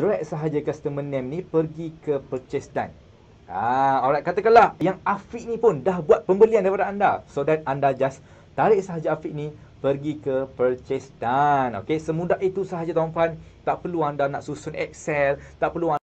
drag sahaja customer name ni pergi ke purchase done. Ah, ha, alright katakanlah yang Afiq ni pun dah buat pembelian daripada anda. So that anda just tarik sahaja Afiq ni pergi ke purchase done. Okay, semudah itu sahaja tuan-tuan. Tak perlu anda nak susun Excel, tak perlu anda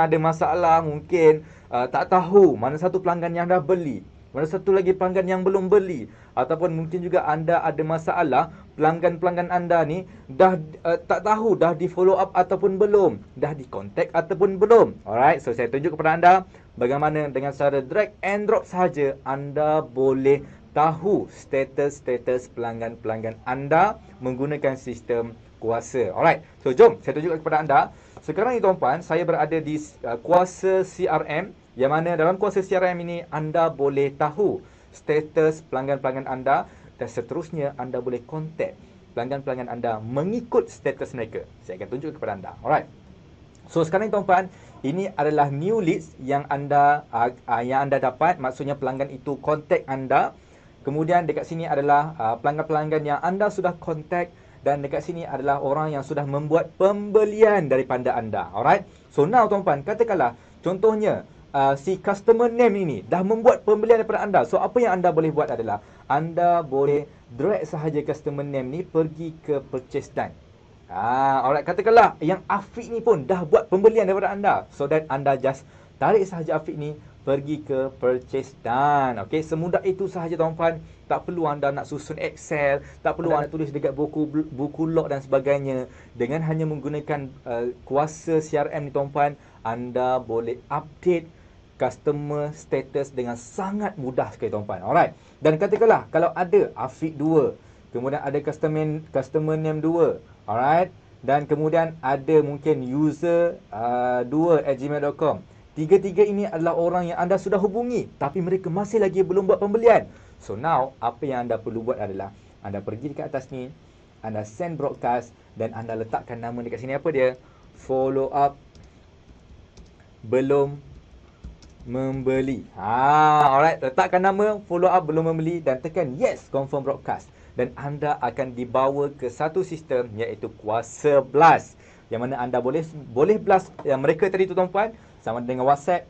yang ada masalah mungkin uh, tak tahu mana satu pelanggan yang dah beli mana satu lagi pelanggan yang belum beli ataupun mungkin juga anda ada masalah pelanggan-pelanggan anda ni dah uh, tak tahu dah di follow up ataupun belum dah di contact ataupun belum alright so saya tunjuk kepada anda bagaimana dengan secara drag and drop saja anda boleh tahu status-status pelanggan-pelanggan anda menggunakan sistem kuasa. Alright. So jom saya tunjukkan kepada anda. Sekarang ni tuan-puan, saya berada di uh, kuasa CRM yang mana dalam kuasa CRM ini anda boleh tahu status pelanggan-pelanggan anda dan seterusnya anda boleh kontak pelanggan-pelanggan anda mengikut status mereka. Saya akan tunjuk kepada anda. Alright. So sekarang ni tuan-puan, ini adalah new leads yang anda uh, uh, yang anda dapat, maksudnya pelanggan itu kontak anda. Kemudian dekat sini adalah uh, pelanggan-pelanggan yang anda sudah kontak dan dekat sini adalah orang yang sudah membuat pembelian daripada anda. Alright? So now tuan puan, katakanlah contohnya uh, si customer name ini dah membuat pembelian daripada anda. So apa yang anda boleh buat adalah anda boleh drag sahaja customer name ni pergi ke purchase dan, Ah, alright katakanlah yang Afiq ni pun dah buat pembelian daripada anda. So that anda just tarik sahaja Afiq ni pergi ke purchase done. Okey, semudah itu sahaja tuan puan. Tak perlu anda nak susun Excel, tak perlu anda, anda tulis dekat buku buku log dan sebagainya. Dengan hanya menggunakan uh, kuasa CRM ni tuan puan, anda boleh update customer status dengan sangat mudah sekali tuan puan. Alright. Dan katakanlah kalau ada Afiq 2, kemudian ada customer customer name 2. Alright. Dan kemudian ada mungkin user uh, eh, 2 at gmail.com. Tiga-tiga ini adalah orang yang anda sudah hubungi tapi mereka masih lagi belum buat pembelian. So now, apa yang anda perlu buat adalah anda pergi dekat atas ni, anda send broadcast dan anda letakkan nama dekat sini apa dia? Follow up belum membeli. Ha, alright, letakkan nama follow up belum membeli dan tekan yes confirm broadcast dan anda akan dibawa ke satu sistem iaitu kuasa blast yang mana anda boleh boleh blast yang mereka tadi tu tuan-tuan sama dengan WhatsApp,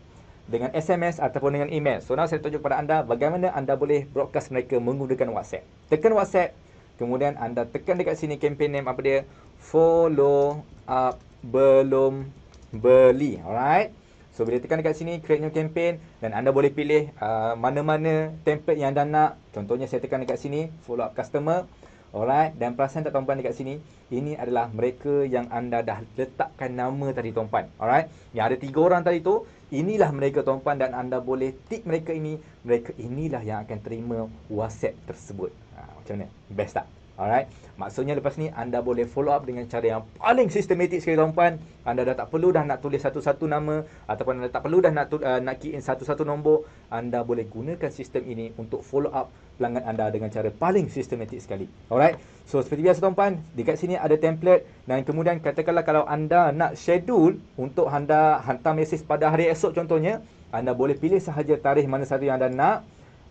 dengan SMS ataupun dengan email. So now saya tunjuk kepada anda bagaimana anda boleh broadcast mereka menggunakan WhatsApp. Tekan WhatsApp, kemudian anda tekan dekat sini campaign name apa dia? Follow up belum beli. Alright. So bila tekan dekat sini create new campaign dan anda boleh pilih uh, mana-mana template yang anda nak. Contohnya saya tekan dekat sini follow up customer. Alright, dan perasan tak tuan-puan dekat sini Ini adalah mereka yang anda dah letakkan nama tadi tuan-puan Alright, yang ada tiga orang tadi tu Inilah mereka tuan-puan dan anda boleh tip mereka ini Mereka inilah yang akan terima WhatsApp tersebut ha, Macam mana? Best tak? Alright. Maksudnya lepas ni anda boleh follow up dengan cara yang paling sistematik sekali tuan-puan. Anda dah tak perlu dah nak tulis satu-satu nama ataupun anda tak perlu dah nak uh, nak key in satu-satu nombor. Anda boleh gunakan sistem ini untuk follow up pelanggan anda dengan cara paling sistematik sekali. Alright. So seperti biasa tuan-puan, dekat sini ada template dan kemudian katakanlah kalau anda nak schedule untuk anda hantar mesej pada hari esok contohnya, anda boleh pilih sahaja tarikh mana satu yang anda nak,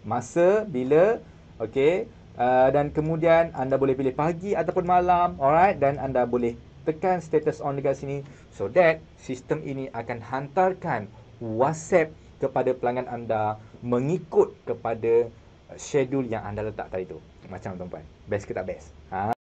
masa, bila, okey. Uh, dan kemudian anda boleh pilih pagi ataupun malam. Alright. Dan anda boleh tekan status on dekat sini. So that sistem ini akan hantarkan WhatsApp kepada pelanggan anda mengikut kepada uh, schedule yang anda letak tadi tu. Macam tuan-puan. Best ke tak best? Ha?